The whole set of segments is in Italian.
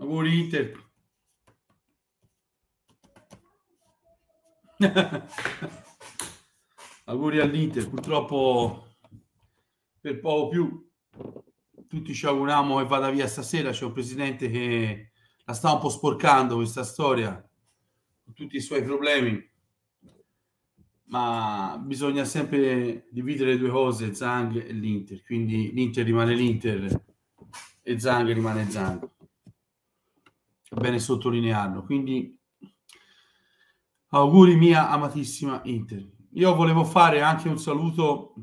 Auguri Inter. Auguri all'Inter, purtroppo per poco più tutti ci auguriamo che vada via stasera, c'è un presidente che la sta un po' sporcando questa storia con tutti i suoi problemi. Ma bisogna sempre dividere le due cose, Zang e l'Inter, quindi l'Inter rimane l'Inter e Zang rimane Zang è bene sottolinearlo. Quindi auguri mia amatissima Inter. Io volevo fare anche un saluto,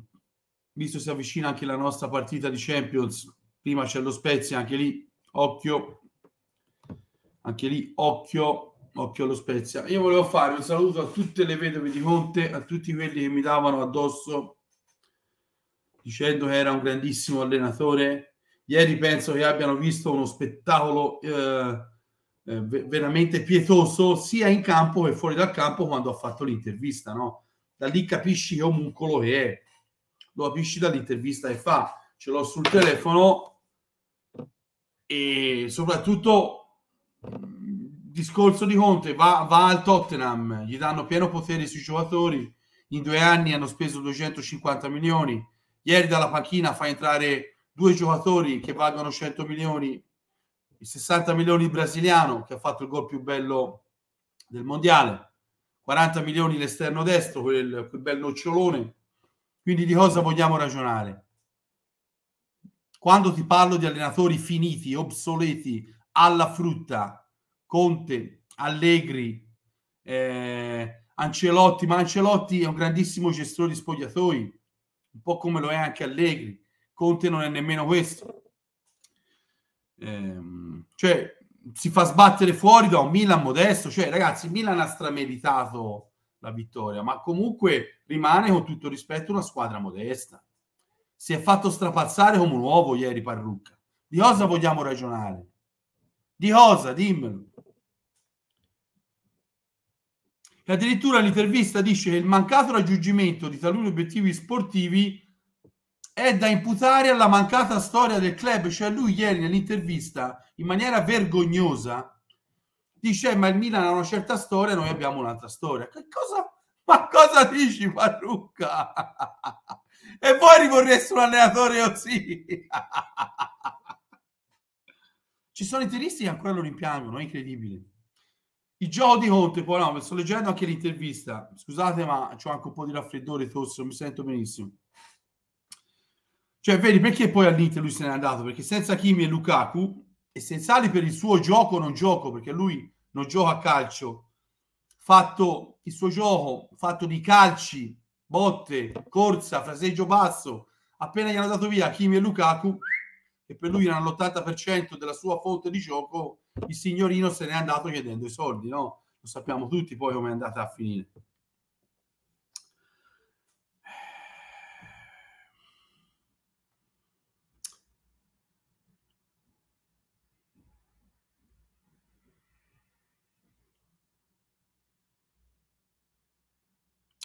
visto si avvicina anche la nostra partita di Champions, prima c'è lo Spezia, anche lì occhio, anche lì occhio, occhio allo Spezia. Io volevo fare un saluto a tutte le vedove di Conte, a tutti quelli che mi davano addosso dicendo che era un grandissimo allenatore. Ieri penso che abbiano visto uno spettacolo eh, eh, veramente pietoso sia in campo che fuori dal campo quando ha fatto l'intervista, no? Da lì capisci Omuncolo che è, lo capisci dall'intervista che fa, ce l'ho sul telefono e soprattutto mm, discorso di Conte va, va al Tottenham, gli danno pieno potere sui giocatori, in due anni hanno speso 250 milioni, ieri dalla panchina fa entrare due giocatori che valgono 100 milioni i 60 milioni brasiliano che ha fatto il gol più bello del mondiale, 40 milioni l'esterno destro, quel, quel bel nocciolone. Quindi di cosa vogliamo ragionare? Quando ti parlo di allenatori finiti, obsoleti, alla frutta, Conte, Allegri, eh, Ancelotti, ma Ancelotti è un grandissimo gestore di spogliatoi, un po' come lo è anche Allegri. Conte non è nemmeno questo. Ehm, cioè, si fa sbattere fuori da un Milan modesto. Cioè, ragazzi, Milan ha strameritato la vittoria, ma comunque rimane con tutto rispetto una squadra modesta. Si è fatto strapazzare come un uovo ieri Parrucca. Di cosa vogliamo ragionare? Di cosa? Dimmelo. E addirittura l'intervista dice che il mancato raggiungimento di taluni obiettivi sportivi è da imputare alla mancata storia del club. Cioè lui ieri nell'intervista, in maniera vergognosa, dice ma il Milan ha una certa storia, noi abbiamo un'altra storia. Che cosa? Ma cosa dici Parrucca? e voi rivorreste un allenatore o sì? Ci sono i tiristi che ancora lo rimpiangono, è incredibile. Il gioco di Conte, poi no, sto leggendo anche l'intervista, scusate ma ho anche un po' di raffreddore, tosse, mi sento benissimo cioè, vedi, perché poi all'Inter lui se n'è andato? Perché senza Kimi e Lukaku, e senza Ali per il suo gioco non gioco, perché lui non gioca a calcio, fatto il suo gioco, fatto di calci, botte, corsa, fraseggio basso, appena gli hanno dato via Kimi e Lukaku, che per lui erano l'80% della sua fonte di gioco, il signorino se n'è andato chiedendo i soldi, no? Lo sappiamo tutti poi come è andata a finire.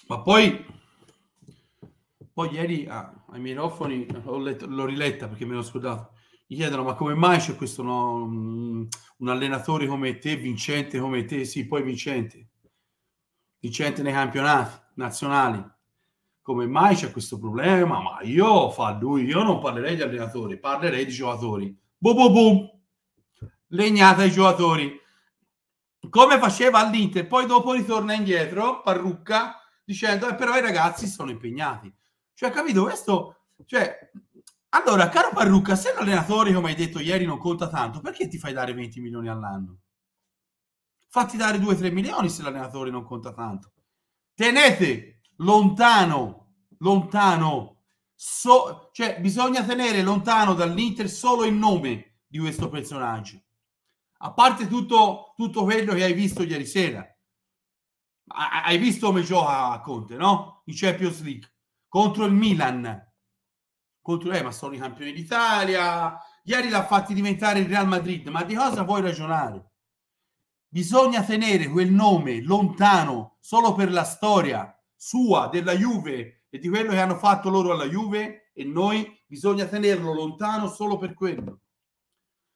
Ma poi, poi ieri ah, ai microfoni l'ho riletta perché me l'ho scordato. Mi chiedono: ma come mai c'è questo no, un allenatore come te, vincente come te? Sì, poi vincente, vincente nei campionati nazionali. Come mai c'è questo problema? Ma io fa lui, io non parlerei di allenatori, parlerei di giocatori. Boom, boom, boom. Legnata ai giocatori. Come faceva all'Inter, poi dopo ritorna indietro, parrucca dicendo eh, però i ragazzi sono impegnati. Cioè, capito? Questo, cioè, allora, caro Parrucca, se l'allenatore, come hai detto ieri, non conta tanto, perché ti fai dare 20 milioni all'anno? Fatti dare 2-3 milioni se l'allenatore non conta tanto. Tenete lontano, lontano, so, cioè bisogna tenere lontano dall'Inter solo il nome di questo personaggio. A parte tutto, tutto quello che hai visto ieri sera, hai visto come gioca Conte, no? In Champions League contro il Milan. Contro, eh, ma sono i campioni d'Italia. Ieri l'ha fatti diventare il Real Madrid. Ma di cosa vuoi ragionare? Bisogna tenere quel nome lontano solo per la storia sua, della Juve e di quello che hanno fatto loro alla Juve e noi. Bisogna tenerlo lontano solo per quello.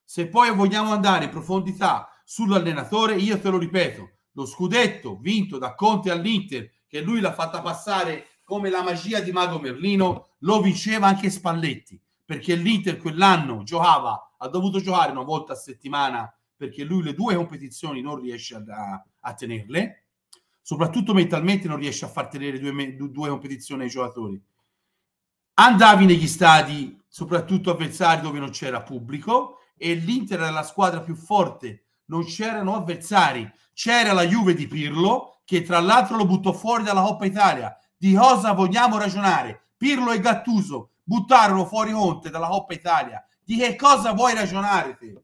Se poi vogliamo andare in profondità sull'allenatore, io te lo ripeto, lo scudetto vinto da Conte all'Inter, che lui l'ha fatta passare come la magia di Mago Merlino, lo vinceva anche Spalletti, perché l'Inter quell'anno giocava, ha dovuto giocare una volta a settimana, perché lui le due competizioni non riesce a, a tenerle, soprattutto mentalmente non riesce a far tenere due, due competizioni ai giocatori. Andavi negli stadi, soprattutto avversari dove non c'era pubblico, e l'Inter era la squadra più forte non c'erano avversari. C'era la Juve di Pirlo, che tra l'altro lo buttò fuori dalla Coppa Italia. Di cosa vogliamo ragionare? Pirlo e Gattuso buttarono fuori Conte dalla Coppa Italia. Di che cosa vuoi ragionare te?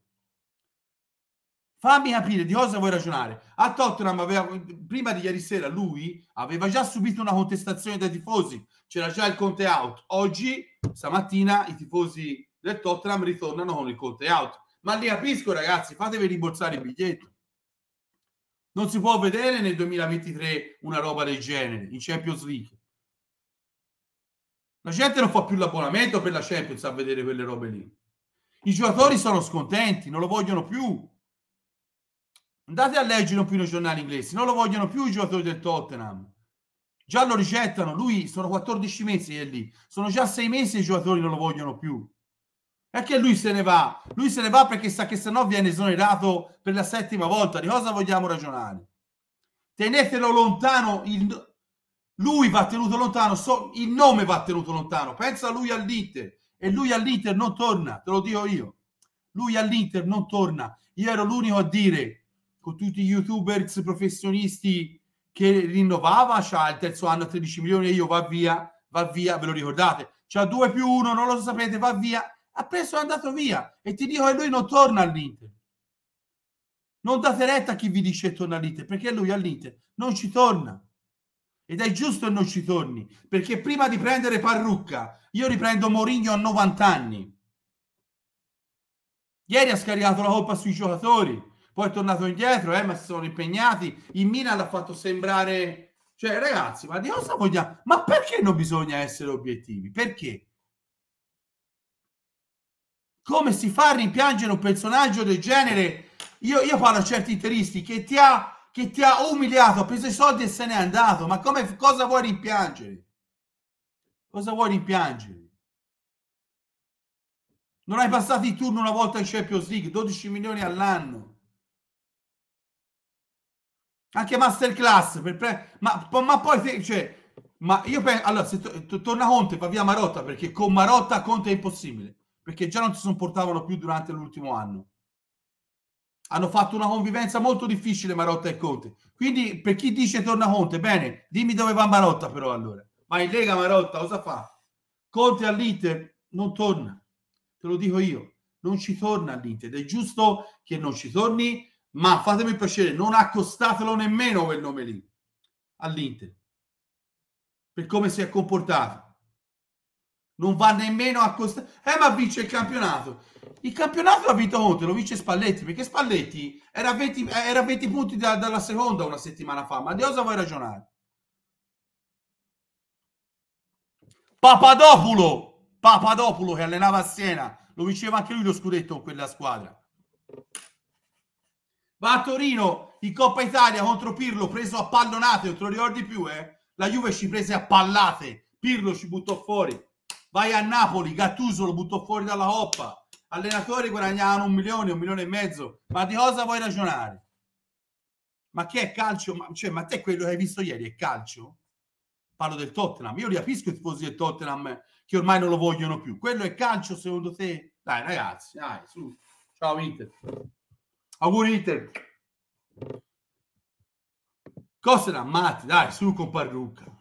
Fammi capire di cosa vuoi ragionare. A Tottenham, aveva, prima di ieri sera, lui aveva già subito una contestazione dai tifosi. C'era già il Conte out. Oggi, stamattina, i tifosi del Tottenham ritornano con il Conte out ma li capisco, ragazzi, fatevi rimborsare il biglietto. Non si può vedere nel 2023 una roba del genere in Champions League. La gente non fa più l'abbonamento per la Champions a vedere quelle robe lì. I giocatori sono scontenti, non lo vogliono più. Andate a leggere un po' i giornali inglesi, non lo vogliono più i giocatori del Tottenham. Già lo ricettano, lui sono 14 mesi che è lì, sono già 6 mesi i giocatori non lo vogliono più è che lui se ne va, lui se ne va perché sa che se no viene esonerato per la settima volta. Di cosa vogliamo ragionare? Tenetelo lontano, il... lui va tenuto lontano, so... il nome va tenuto lontano. Pensa a lui all'Inter e lui all'Inter non torna, te lo dico io. Lui all'Inter non torna. Io ero l'unico a dire con tutti gli youtubers professionisti che rinnovava, c'ha il terzo anno 13 milioni e io va via, va via, ve lo ricordate? C'ha 2 più 1, non lo sapete, va via ha preso e è andato via e ti dico che lui non torna all'Inter non date retta a chi vi dice torna all'Inter perché lui all'Inter non ci torna ed è giusto che non ci torni perché prima di prendere Parrucca io riprendo Morigno a 90 anni ieri ha scaricato la colpa sui giocatori poi è tornato indietro eh, ma si sono impegnati in Milan l'ha fatto sembrare cioè ragazzi ma di cosa vogliamo ma perché non bisogna essere obiettivi perché come si fa a rimpiangere un personaggio del genere? Io, io parlo a certi interisti che ti, ha, che ti ha umiliato, ha preso i soldi e se n'è andato. Ma come, cosa vuoi rimpiangere? Cosa vuoi rimpiangere? Non hai passato il turno una volta in Champions League, 12 milioni all'anno. Anche masterclass, per pre- ma, ma poi te, cioè, ma io penso, allora se to- torna Conte, va via Marotta, perché con Marotta Conte è impossibile perché già non si sopportavano più durante l'ultimo anno. Hanno fatto una convivenza molto difficile Marotta e Conte. Quindi per chi dice torna Conte, bene, dimmi dove va Marotta però allora. Ma in Lega Marotta cosa fa? Conte all'Inter non torna, te lo dico io, non ci torna all'Inter. Ed È giusto che non ci torni, ma fatemi piacere, non accostatelo nemmeno quel nome lì all'Inter. Per come si è comportato non va nemmeno a costare. Eh, ma vince il campionato. Il campionato l'ha vinto Conte, lo vince Spalletti, perché Spalletti era 20, eh, era 20 punti da, dalla seconda una settimana fa. Ma di cosa vuoi ragionare? Papadopulo, Papadopulo che allenava a Siena, lo diceva anche lui lo scudetto con quella squadra. Va a Torino in Coppa Italia contro Pirlo, preso a pallonate, non te lo ricordi più, eh? La Juve ci prese a pallate, Pirlo ci buttò fuori. Vai a Napoli, Gattuso lo buttò fuori dalla coppa. Allenatori guadagnavano un milione, un milione e mezzo. Ma di cosa vuoi ragionare? Ma che è calcio? Ma, cioè, ma te quello che hai visto ieri è calcio? Parlo del Tottenham. Io li capisco i tifosi del Tottenham che ormai non lo vogliono più. Quello è calcio secondo te? Dai ragazzi, dai, su. Ciao Inter. Auguri Inter. Cosa da ammatti, dai, su con Parrucca.